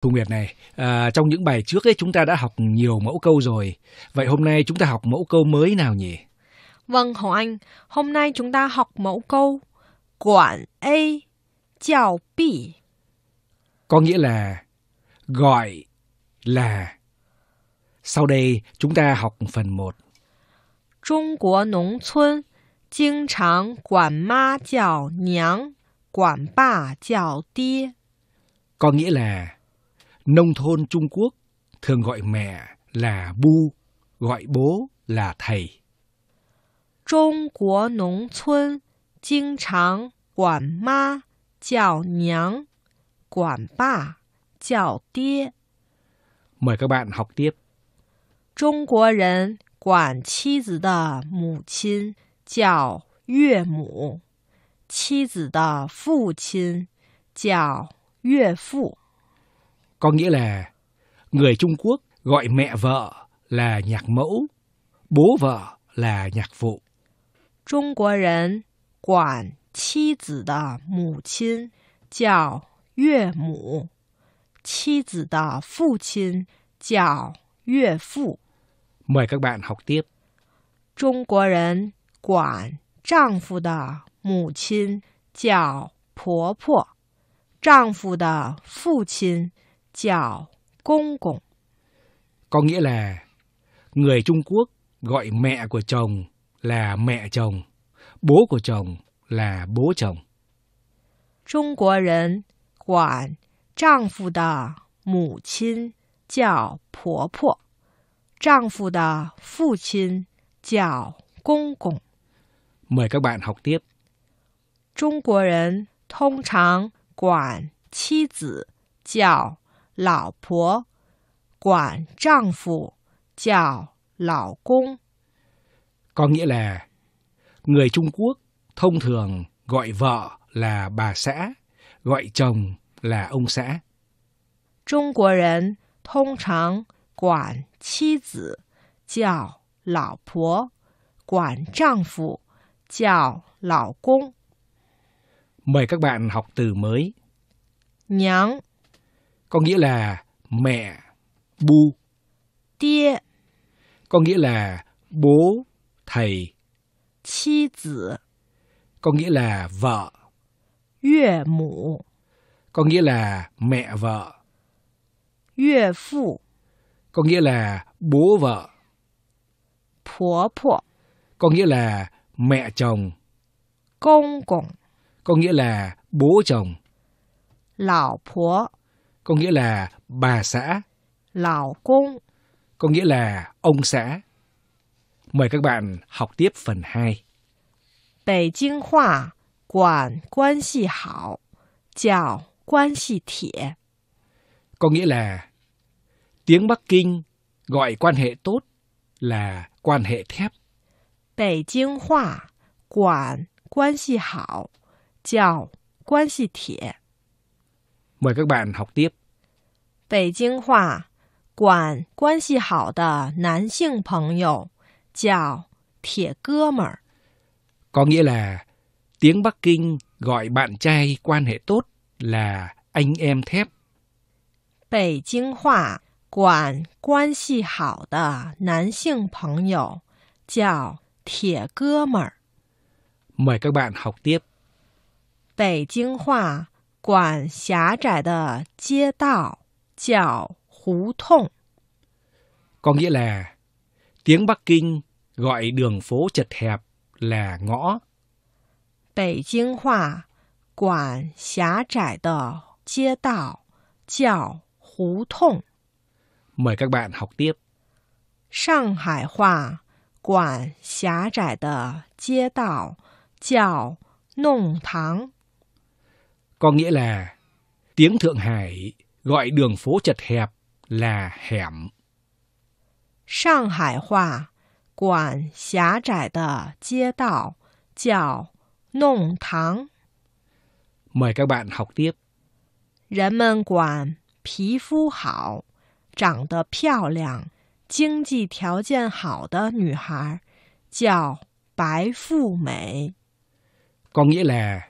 Thu Nguyệt này, à, trong những bài trước ấy chúng ta đã học nhiều mẫu câu rồi. Vậy hôm nay chúng ta học mẫu câu mới nào nhỉ? Vâng, Hồng Anh, hôm nay chúng ta học mẫu câu quản A chào b. Có nghĩa là gọi là. Sau đây chúng ta học phần 1. Trung Quốc nông thôn Có nghĩa là Nông thôn Trung Quốc thường gọi mẹ là bu, gọi bố là thầy. Trung Quốc nông thôn thường 经常管妈叫娘，管爸叫爹。Mời các bạn học tiếp. 中国人管妻子的母亲叫岳母，妻子的父亲叫岳父。có nghĩa là người Trung Quốc gọi mẹ vợ là nhạc mẫu, bố vợ là nhạc phụ. Trung Quốc nhân Mời các bạn học tiếp. Trung Quốc nhân quản 丈夫的母亲叫婆婆，丈夫的父亲 chào công công, Có nghĩa là người Trung Quốc gọi mẹ của chồng là mẹ chồng, bố của chồng là bố chồng. Trung Quốc nhân quản chồng phụ đà mụ chín chào 婆婆, chàng phụ đà phụ chín chào công cộng. Mời các bạn học tiếp. Trung Quốc nhân thông thường quản 妻子叫老婆，quản trang phụ chào lão công. Có nghĩa là người Trung Quốc thông thường gọi vợ là bà xã, gọi chồng là ông xã. Trung Quốc nhân thông thường quản 妻子叫老婆，quản trang phụ chào lão công. Mời các bạn học từ mới. Nhắn có nghĩa là mẹ, bu. Tia có nghĩa là bố, thầy. Chi tử có nghĩa là vợ. Yue mũ có nghĩa là mẹ vợ. Yue phụ có nghĩa là bố vợ. Pùa pùa có nghĩa là mẹ chồng. Công cộng có nghĩa là bố chồng. Lão pùa có nghĩa là bà xã. Lão công có nghĩa là ông xã. Mời các bạn học tiếp phần 2 có nghĩa là tiếng Bắc Kinh gọi quan hệ tốt là quan hệ thép. 北京话管关系好叫关系铁。Mời các bạn học tiếp Bắc có nghĩa là tiếng Bắc Kinh gọi bạn trai quan hệ tốt là anh em thép. Bắc Kinh Hoa quản quan hệ hảo de nan xing peng yu jiao tie ge Mời các bạn học tiếp. Bắc Kinh Hoa 管狭窄的街道叫胡 thông. Có nghĩa là tiếng Bắc Kinh gọi đường phố chật hẹp là ngõ Bắc Mời các bạn học tiếp. 上海话管狭窄的街道叫弄堂。có nghĩa là tiếng Thượng Hải gọi đường phố chật hẹp là hẻm. Thượng Hải Hoa quản xá trải tờ chia đạo chào nông thắng. Mời các bạn học tiếp. Rần mân quản 皮肤好、长得漂亮、经济条件好的女孩叫白富美。Có nghĩa là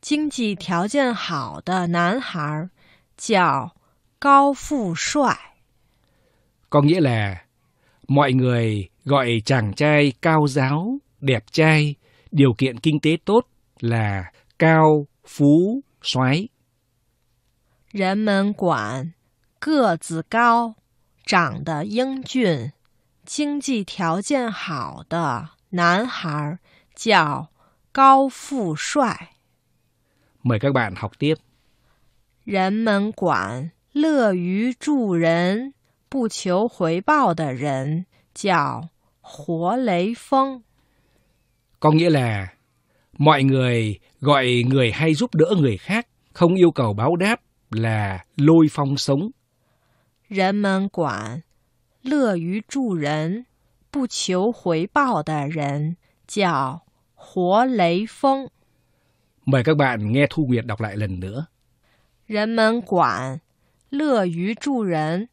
经济条件好的男孩叫高富帅。Có nghĩa là mọi người gọi chàng trai cao giáo, đẹp trai, điều kiện kinh tế tốt là cao phú soái. 人们管个子高、长得英俊、经济条件好的男孩叫高富帅。Mời các bạn học tiếp. Rần mẫn quản, lơ yu trụ rần, bù chiếu hồi bao đờ rần, chào hố lấy phong. Có nghĩa là mọi người gọi người hay giúp đỡ người khác, không yêu cầu báo đáp là lôi phong sống. Rần mẫn quản, lơ yu trụ rần, bù chiếu hồi bao đờ rần, chào hố lấy phong. Mời các bạn nghe Thu Nguyệt đọc lại lần nữa. Nhân mến quản, lơ yu trụ nhân,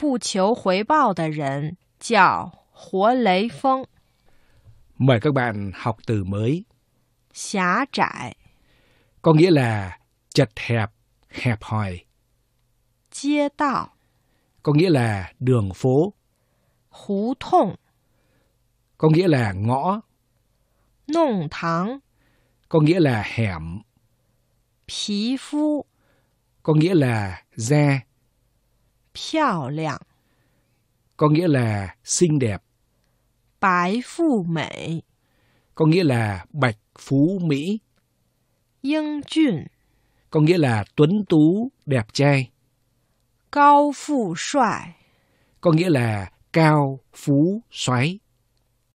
bù 求回报的人, chào Hùa Lấy Phong. Mời các bạn học từ mới. Xá trại. Có nghĩa là chật hẹp, hẹp hòi. Chia tạo. Có nghĩa là đường phố. Hú thông. Có nghĩa là ngõ. Nông thắng có nghĩa là hẻm. Phí phu có nghĩa là da. Piao liang có nghĩa là xinh đẹp. Bái phù mỹ có nghĩa là bạch phú mỹ. Yên chun có nghĩa là tuấn tú, đẹp trai. Cao phù xoài có nghĩa là cao phú soái.